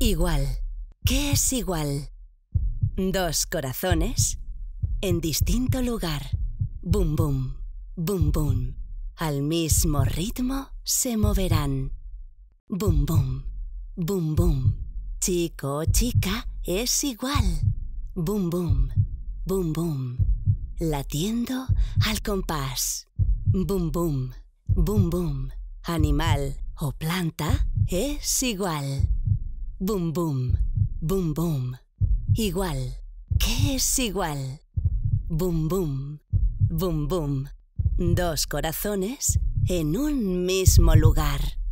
Igual. ¿Qué es igual? Dos corazones en distinto lugar. bum bum, bum bum, Al mismo ritmo se moverán. Bum bum, bum bum, Chico o chica es igual. Bum bum, bum bum, Latiendo al compás. Bum bum, bum bum, Animal o planta es igual. Boom, boom. Boom, boom. Igual. ¿Qué es igual? Boom, boom. Boom, boom. Dos corazones en un mismo lugar.